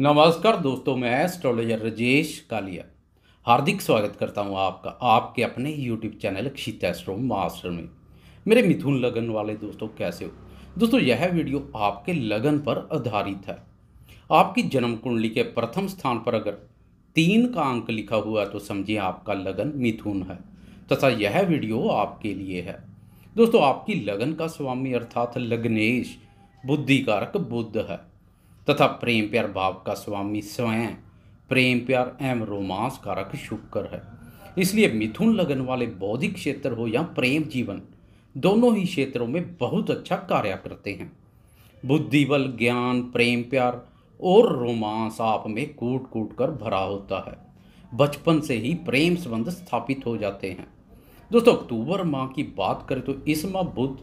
नमस्कार दोस्तों मैं एस्ट्रोलॉजर रजेश कालिया हार्दिक स्वागत करता हूं आपका आपके अपने YouTube channel Kshit astro master में मेरे मिथुन लगन वाले दोस्तों कैसे हो दोस्तों यह वीडियो आपके लगन पर आधारित है आपकी जन्म कुंडली के प्रथम स्थान पर अगर तीन का अंक लिखा हुआ है तो समझिए आपका लगन मिथुन है तथा यह वीडियो आपके लिए है दोस्तों आपकी लगन का स्वामी अर्थात लग्नेश बुद्धिकारक बुद्ध है तथा प्रेम प्यार भाव का स्वामी स्वयं प्रेम प्यार एवं रोमांस कारक शुक्र है इसलिए मिथुन लगन वाले बौद्धिक क्षेत्र हो या प्रेम जीवन दोनों ही क्षेत्रों में बहुत अच्छा कार्य करते हैं बुद्धिबल ज्ञान प्रेम प्यार और रोमांस आप में कूट कूट कर भरा होता है बचपन से ही प्रेम संबंध स्थापित हो जाते हैं दोस्तों अक्टूबर माह की बात करें तो इस माह बुद्ध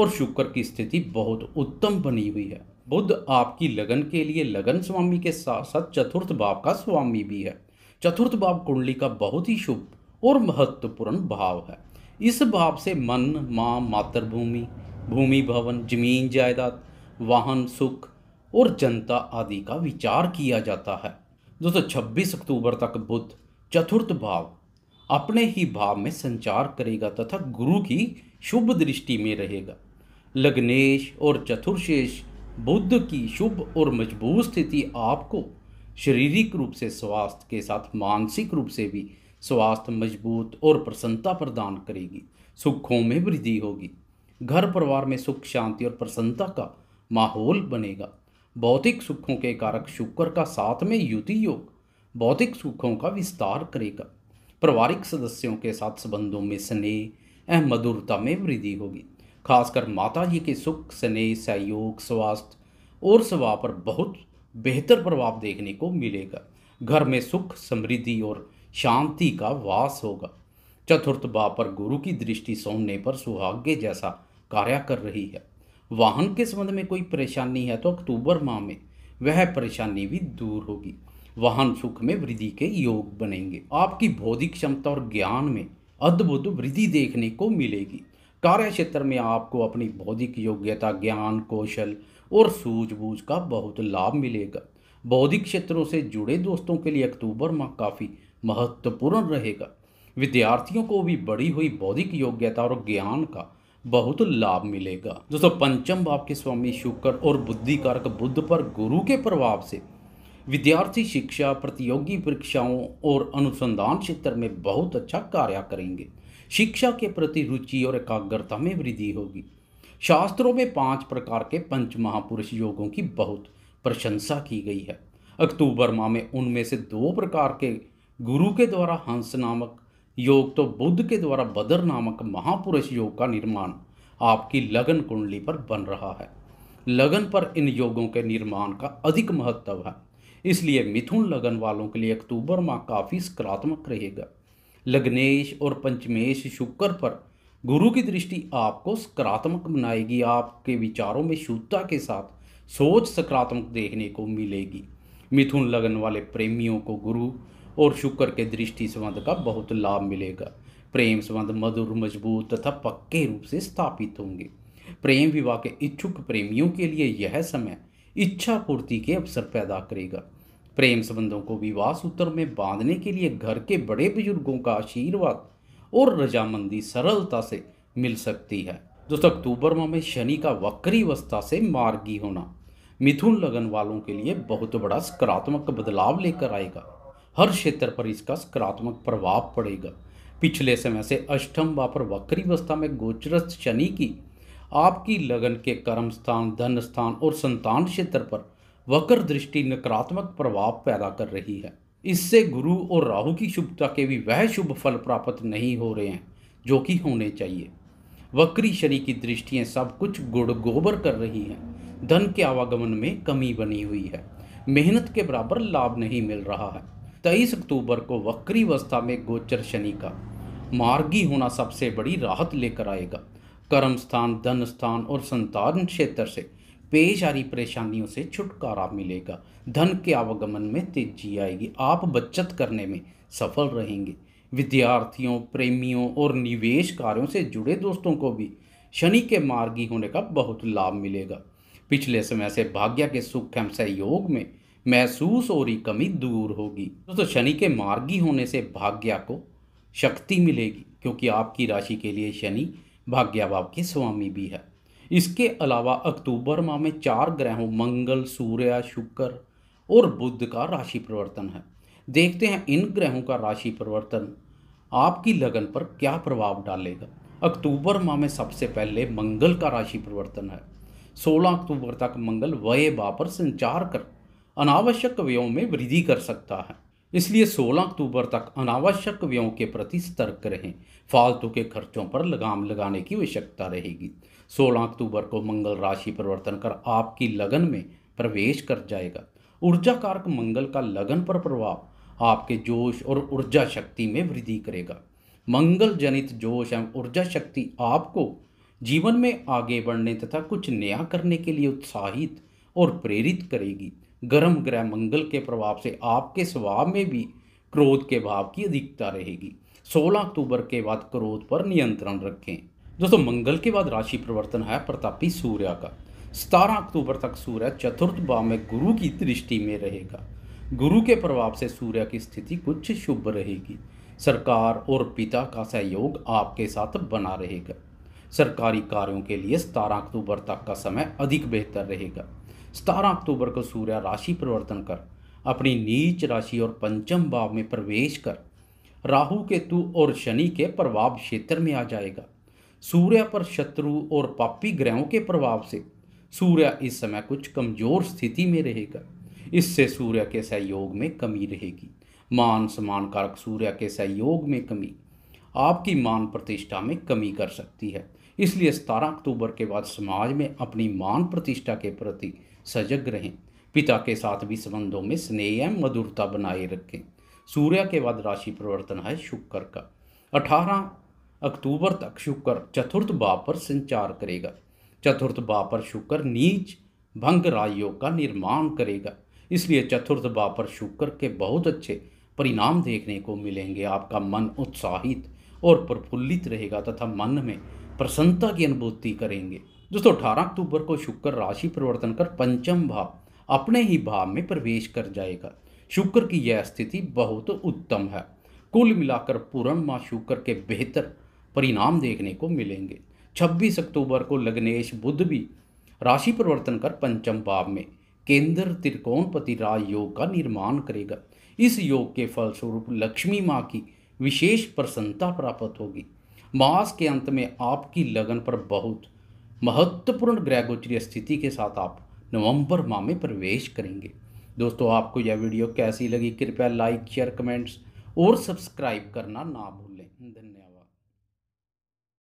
और शुक्र की स्थिति बहुत उत्तम बनी हुई है बुद्ध आपकी लगन के लिए लगन स्वामी के साथ साथ चतुर्थ भाव का स्वामी भी है चतुर्थ भाव कुंडली का बहुत ही शुभ और महत्वपूर्ण भाव है इस भाव से मन माँ मातृभूमि भूमि भवन जमीन जायदाद वाहन सुख और जनता आदि का विचार किया जाता है दोस्तों छब्बीस अक्टूबर तक बुद्ध चतुर्थ भाव अपने ही भाव में संचार करेगा तथा गुरु की शुभ दृष्टि में रहेगा लग्नेश और चतुर्शेष बुद्ध की शुभ और मजबूत स्थिति आपको शारीरिक रूप से स्वास्थ्य के साथ मानसिक रूप से भी स्वास्थ्य मजबूत और प्रसन्नता प्रदान करेगी सुखों में वृद्धि होगी घर परिवार में सुख शांति और प्रसन्नता का माहौल बनेगा भौतिक सुखों के कारक शुक्र का साथ में युति योग भौतिक सुखों का विस्तार करेगा पारिवारिक सदस्यों के साथ संबंधों में स्नेह एवं मधुरता में वृद्धि होगी खासकर माता जी के सुख स्नेह सहयोग स्वास्थ्य और स्वभाव पर बहुत बेहतर प्रभाव देखने को मिलेगा घर में सुख समृद्धि और शांति का वास होगा चतुर्थ भाव पर गुरु की दृष्टि सोने पर सुहाग्य जैसा कार्य कर रही है वाहन के संबंध में कोई परेशानी है तो अक्टूबर माह में वह परेशानी भी दूर होगी वाहन सुख में वृद्धि के योग बनेंगे आपकी बौद्धिक क्षमता और ज्ञान में अद्भुत वृद्धि देखने को मिलेगी कार्य क्षेत्र में आपको अपनी बौद्धिक योग्यता ज्ञान कौशल और सूझबूझ का बहुत लाभ मिलेगा बौद्धिक क्षेत्रों से जुड़े दोस्तों के लिए अक्टूबर माह काफ़ी महत्वपूर्ण रहेगा विद्यार्थियों को भी बढ़ी हुई बौद्धिक योग्यता और ज्ञान का बहुत लाभ मिलेगा दोस्तों पंचम भाव के स्वामी शुक्र और बुद्धिकारक बुद्ध पर गुरु के प्रभाव से विद्यार्थी शिक्षा प्रतियोगी परीक्षाओं और अनुसंधान क्षेत्र में बहुत अच्छा कार्य करेंगे शिक्षा के प्रति रुचि और एकाग्रता में वृद्धि होगी शास्त्रों में पांच प्रकार के पंच महापुरुष योगों की बहुत प्रशंसा की गई है अक्टूबर माह में उनमें से दो प्रकार के गुरु के द्वारा हंस नामक योग तो बुद्ध के द्वारा बदर नामक महापुरुष योग का निर्माण आपकी लगन कुंडली पर बन रहा है लगन पर इन योगों के निर्माण का अधिक महत्व है इसलिए मिथुन लगन वालों के लिए अक्टूबर माह काफ़ी सकारात्मक रहेगा लग्नेश और पंचमेश शुक्र पर गुरु की दृष्टि आपको सकारात्मक बनाएगी आपके विचारों में शुद्धता के साथ सोच सकारात्मक देखने को मिलेगी मिथुन लगन वाले प्रेमियों को गुरु और शुक्र के दृष्टि संबंध का बहुत लाभ मिलेगा प्रेम संबंध मधुर मजबूत तथा पक्के रूप से स्थापित होंगे प्रेम विवाह के इच्छुक प्रेमियों के लिए यह समय इच्छा पूर्ति के अवसर पैदा करेगा प्रेम संबंधों को विवाह सूत्र में बांधने के लिए घर के बड़े बुजुर्गों का आशीर्वाद और रजामंदी सरलता से मिल सकती है दोस्तों अक्टूबर माह में शनि का वक्री अवस्था से मार्गी होना मिथुन लगन वालों के लिए बहुत बड़ा सकारात्मक बदलाव लेकर आएगा हर क्षेत्र पर इसका सकारात्मक प्रभाव पड़ेगा पिछले समय से अष्टम व पर वक्री अवस्था में गोचरस्थ शनि की आपकी लगन के कर्म स्थान धन स्थान और संतान क्षेत्र पर वक्र दृष्टि नकारात्मक प्रभाव पैदा कर रही है इससे गुरु और राहु की शुभता के भी वह शुभ फल प्राप्त नहीं हो रहे हैं जो कि होने चाहिए वक्री शनि की दृष्टियाँ सब कुछ गुड़ गोबर कर रही हैं धन के आवागमन में कमी बनी हुई है मेहनत के बराबर लाभ नहीं मिल रहा है तेईस अक्टूबर को वक्री अवस्था में गोचर शनि का मार्गी होना सबसे बड़ी राहत लेकर आएगा कर्म स्थान धन स्थान और संतान क्षेत्र से पेश आ रही परेशानियों से छुटकारा मिलेगा धन के आवागमन में तेजी आएगी आप बचत करने में सफल रहेंगे विद्यार्थियों प्रेमियों और निवेश कार्यों से जुड़े दोस्तों को भी शनि के मार्गी होने का बहुत लाभ मिलेगा पिछले समय से भाग्य के सुख एवं सहयोग में महसूस हो रही कमी दूर होगी दोस्तों शनि के मार्गी होने से भाग्य को शक्ति मिलेगी क्योंकि आपकी राशि के लिए शनि भाग्याभाव के स्वामी भी है इसके अलावा अक्टूबर माह में चार ग्रहों मंगल सूर्य शुक्र और बुद्ध का राशि परिवर्तन है देखते हैं इन ग्रहों का राशि परिवर्तन आपकी लगन पर क्या प्रभाव डालेगा अक्टूबर माह में सबसे पहले मंगल का राशि परिवर्तन है 16 अक्टूबर तक मंगल वय बा पर संचार कर अनावश्यक व्ययों में वृद्धि कर सकता है इसलिए 16 अक्टूबर तक अनावश्यक व्ययों के प्रति सतर्क रहें फालतू के खर्चों पर लगाम लगाने की आवश्यकता रहेगी 16 अक्टूबर को मंगल राशि परिवर्तन कर आपकी लगन में प्रवेश कर जाएगा ऊर्जा कारक मंगल का लगन पर प्रभाव आपके जोश और ऊर्जा शक्ति में वृद्धि करेगा मंगल जनित जोश एवं ऊर्जा शक्ति आपको जीवन में आगे बढ़ने तथा कुछ नया करने के लिए उत्साहित और प्रेरित करेगी गर्म ग्रह मंगल के प्रभाव से आपके स्वभाव में भी क्रोध के भाव की अधिकता रहेगी 16 अक्टूबर के बाद क्रोध पर नियंत्रण रखें दोस्तों मंगल के बाद राशि परिवर्तन है प्रतापी सूर्य का सतारह अक्टूबर तक सूर्य चतुर्थ भाव में गुरु की दृष्टि में रहेगा गुरु के प्रभाव से सूर्य की स्थिति कुछ शुभ रहेगी सरकार और पिता का सहयोग आपके साथ बना रहेगा सरकारी कार्यों के लिए सतारह अक्टूबर तक का समय अधिक बेहतर रहेगा सतारह अक्टूबर को सूर्य राशि परिवर्तन कर अपनी नीच राशि और पंचम भाव में प्रवेश कर राहु केतु और शनि के प्रभाव क्षेत्र में आ जाएगा सूर्य पर शत्रु और पापी ग्रहों के प्रभाव से सूर्य इस समय कुछ कमजोर स्थिति में रहेगा इससे सूर्य के सहयोग में कमी रहेगी मान सम्मान कारक सूर्य के सहयोग में कमी आपकी मान प्रतिष्ठा में कमी कर सकती है इसलिए सतारह अक्टूबर के बाद समाज में अपनी मान प्रतिष्ठा के प्रति सजग रहें पिता के साथ भी संबंधों में स्नेह एवं मधुरता बनाए रखें सूर्य के बाद राशि परिवर्तन है शुक्र का 18 अक्टूबर तक शुक्र चतुर्थ भाव पर संचार करेगा चतुर्थ भाव पर शुक्र नीच भंग राजयोग का निर्माण करेगा इसलिए चतुर्थ भाव पर शुक्र के बहुत अच्छे परिणाम देखने को मिलेंगे आपका मन उत्साहित और प्रफुल्लित रहेगा तथा मन में प्रसन्नता की अनुभूति करेंगे दोस्तों अठारह अक्टूबर को शुक्र राशि परिवर्तन कर पंचम भाव अपने ही भाव में प्रवेश कर जाएगा शुक्र की यह स्थिति बहुत उत्तम है कुल मिलाकर माँ शुक्र के बेहतर परिणाम देखने को मिलेंगे 26 अक्टूबर को लग्नेश बुद्ध भी राशि परिवर्तन कर पंचम भाव में केंद्र त्रिकोणपति राज योग का निर्माण करेगा इस योग के फलस्वरूप लक्ष्मी माँ की विशेष प्रसन्नता प्राप्त होगी मास के अंत में आपकी लगन पर बहुत महत्वपूर्ण गोचरी स्थिति के साथ आप नवंबर माह में प्रवेश करेंगे दोस्तों आपको यह वीडियो कैसी लगी कृपया लाइक शेयर कमेंट्स और सब्सक्राइब करना ना भूलें धन्यवाद